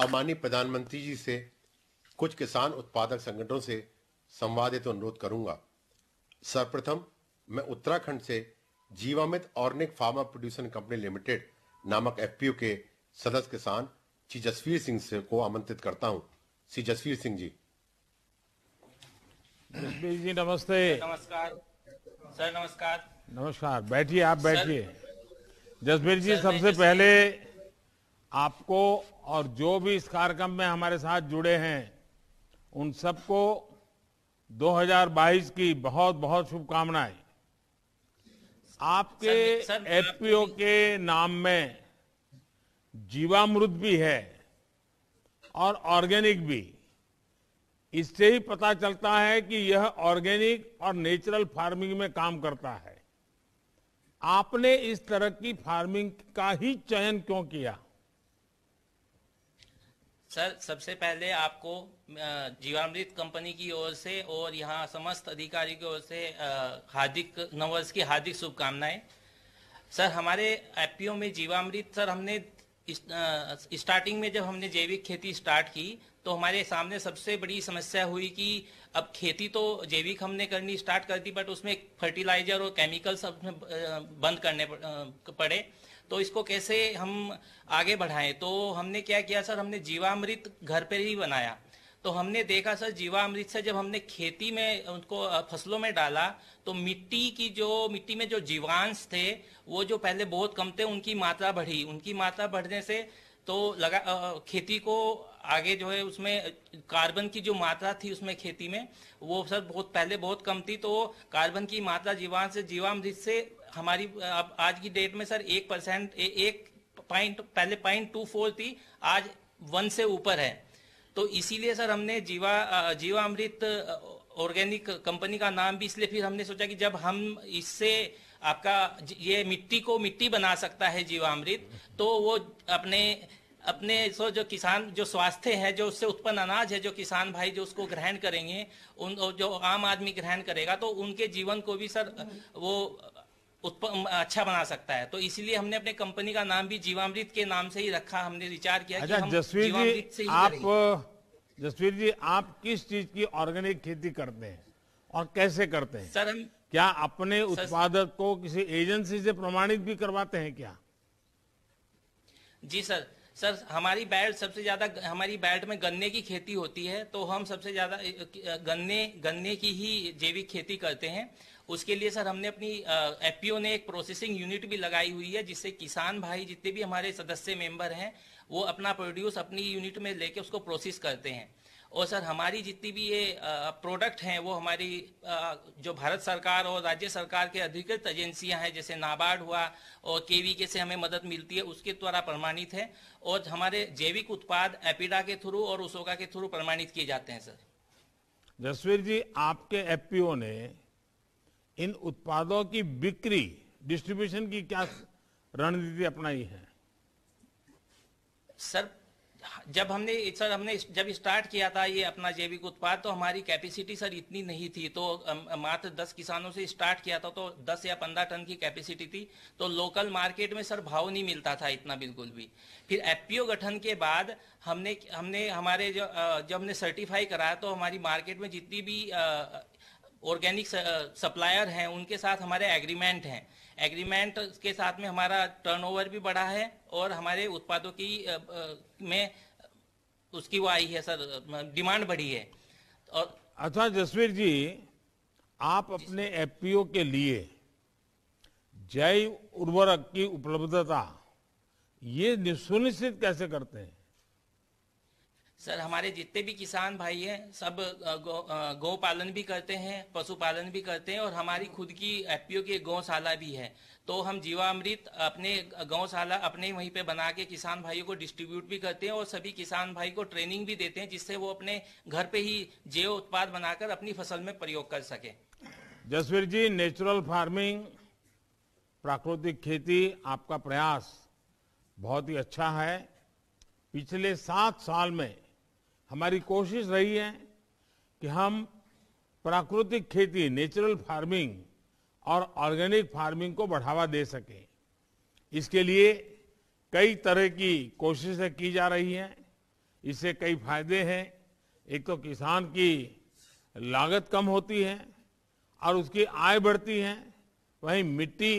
अब माननीय प्रधानमंत्री जी से कुछ किसान उत्पादक संगठनों से संवाद हेतु तो अनुरोध करूंगा सर्वप्रथम मैं उत्तराखंड से Jeevamit organic pharma producer company limited नामक एफपीओ के सदस्य किसान श्री जसवीर सिंह से को आमंत्रित करता हूं श्री जसवीर सिंह जी जसवीर जी नमस्ते नमस्कार सर नमस्कार नमस्कार बैठिए आप बैठिए जसवीर जी सबसे पहले आपको और जो भी इस कार्यक्रम में हमारे साथ जुड़े हैं उन सबको 2022 की बहुत बहुत शुभकामनाएं आपके एफपीओ के नाम में जीवामृत भी है और ऑर्गेनिक भी इससे ही पता चलता है कि यह ऑर्गेनिक और नेचुरल फार्मिंग में काम करता है आपने इस तरह की फार्मिंग का ही चयन क्यों किया सर सबसे पहले आपको जीवामृत कंपनी की ओर से और यहाँ समस्त अधिकारी की ओर से हार्दिक नववर्ष की हार्दिक शुभकामनाएं सर हमारे एपीओ में जीवामृत सर हमने स्टार्टिंग में जब हमने जैविक खेती स्टार्ट की तो हमारे सामने सबसे बड़ी समस्या हुई कि अब खेती तो जैविक हमने करनी स्टार्ट कर दी बट उसमें फर्टिलाइजर और केमिकल्स बंद करने पड़े तो इसको कैसे हम आगे बढ़ाएं तो हमने क्या किया सर हमने जीवामृत घर पर ही बनाया तो हमने देखा सर जीवामृत से जब हमने खेती में उनको फसलों में डाला तो मिट्टी की जो मिट्टी में जो जीवांश थे वो जो पहले बहुत कम थे उनकी मात्रा बढ़ी उनकी मात्रा बढ़ने से तो लगा खेती को आगे जो है उसमें कार्बन की जो मात्रा थी उसमें खेती में वो सर बहुत पहले बहुत कम थी तो कार्बन की मात्रा जीवान से जीवामृत से हमारी अब आज की डेट में सर एक परसेंट एक पॉइंट पहले पॉइंट टू फोर थी आज वन से ऊपर है तो इसीलिए सर हमने जीवा जीवामृत ऑर्गेनिक कंपनी का नाम भी इसलिए फिर हमने सोचा कि जब हम इससे आपका ये मिट्टी को मिट्टी बना सकता है जीवामृत तो वो अपने अपने सो जो किसान जो स्वास्थ्य है जो उससे उत्पन्न अनाज है जो किसान भाई जो उसको ग्रहण करेंगे उन जो आम आदमी ग्रहण करेगा तो उनके जीवन को भी सर वो अच्छा बना सकता है तो इसलिए हमने अपने कंपनी का नाम भी जीवामृत के नाम से ही रखा हमने विचार किया अच्छा, कि जसवीर जी से ही आप जसवीर जी आप किस चीज की ऑर्गेनिक खेती करते हैं और कैसे करते हैं सर हम क्या अपने उत्पादक को किसी एजेंसी से प्रमाणित भी करवाते हैं क्या जी सर सर हमारी बेल्ट सबसे ज्यादा हमारी बेल्ट में गन्ने की खेती होती है तो हम सबसे ज्यादा गन्ने गन्ने की ही जैविक खेती करते हैं उसके लिए सर हमने अपनी एफपीओ ने एक प्रोसेसिंग यूनिट भी लगाई हुई है जिससे किसान भाई जितने भी हमारे सदस्य मेंबर हैं वो अपना प्रोड्यूस अपनी यूनिट में लेके उसको प्रोसेस करते हैं और सर हमारी जितनी भी ये प्रोडक्ट हैं वो हमारी जो भारत सरकार और राज्य सरकार के अधिकृत एजेंसियां हैं जैसे नाबार्ड हुआ और केवी के से हमें मदद मिलती है उसके द्वारा प्रमाणित है और हमारे जैविक उत्पाद एपिडा के थ्रू और उसोका के थ्रू प्रमाणित किए जाते हैं सर जसवीर जी आपके एफ ने इन उत्पादों की बिक्री डिस्ट्रीब्यूशन की क्या रणनीति अपनाई है सर जब हमने सर हमने जब स्टार्ट किया था ये अपना जैविक उत्पाद तो हमारी कैपेसिटी सर इतनी नहीं थी तो मात्र 10 किसानों से स्टार्ट किया था तो 10 या 15 टन की कैपेसिटी थी तो लोकल मार्केट में सर भाव नहीं मिलता था इतना बिल्कुल भी फिर एफपीओ गठन के बाद हमने हमने हमारे जो जब हमने सर्टिफाई कराया तो हमारी मार्केट में जितनी भी ऑर्गेनिक सप्लायर हैं उनके साथ हमारे एग्रीमेंट हैं एग्रीमेंट के साथ में हमारा टर्नओवर भी बढ़ा है और हमारे उत्पादों की में उसकी वो आई है सर डिमांड बढ़ी है और अच्छा जसवीर जी आप अपने एफपीओ के लिए जैव उर्वरक की उपलब्धता ये सुनिश्चित कैसे करते हैं सर हमारे जितने भी किसान भाई हैं सब गौ, पालन भी करते हैं पशुपालन भी करते हैं और हमारी खुद की एफपीओ की गौशाला भी है तो हम जीवामृत अपने गौशाला अपने वहीं पे बना के किसान भाइयों को डिस्ट्रीब्यूट भी करते हैं और सभी किसान भाई को ट्रेनिंग भी देते हैं जिससे वो अपने घर पे ही जैव उत्पाद बनाकर अपनी फसल में प्रयोग कर सके जसवीर जी नेचुरल फार्मिंग प्राकृतिक खेती आपका प्रयास बहुत ही अच्छा है पिछले सात साल में हमारी कोशिश रही है कि हम प्राकृतिक खेती नेचुरल फार्मिंग और ऑर्गेनिक फार्मिंग को बढ़ावा दे सकें इसके लिए कई तरह की कोशिशें की जा रही हैं इससे कई फायदे हैं एक तो किसान की लागत कम होती है और उसकी आय बढ़ती है वहीं मिट्टी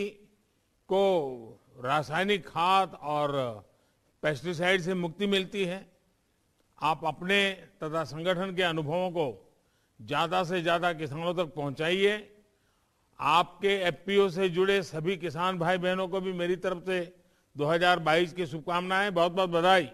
को रासायनिक खाद और पेस्टिसाइड से मुक्ति मिलती है आप अपने तथा संगठन के अनुभवों को ज़्यादा से ज़्यादा किसानों तक पहुंचाइए आपके एफपीओ से जुड़े सभी किसान भाई बहनों को भी मेरी तरफ से 2022 की शुभकामनाएं बहुत बहुत बधाई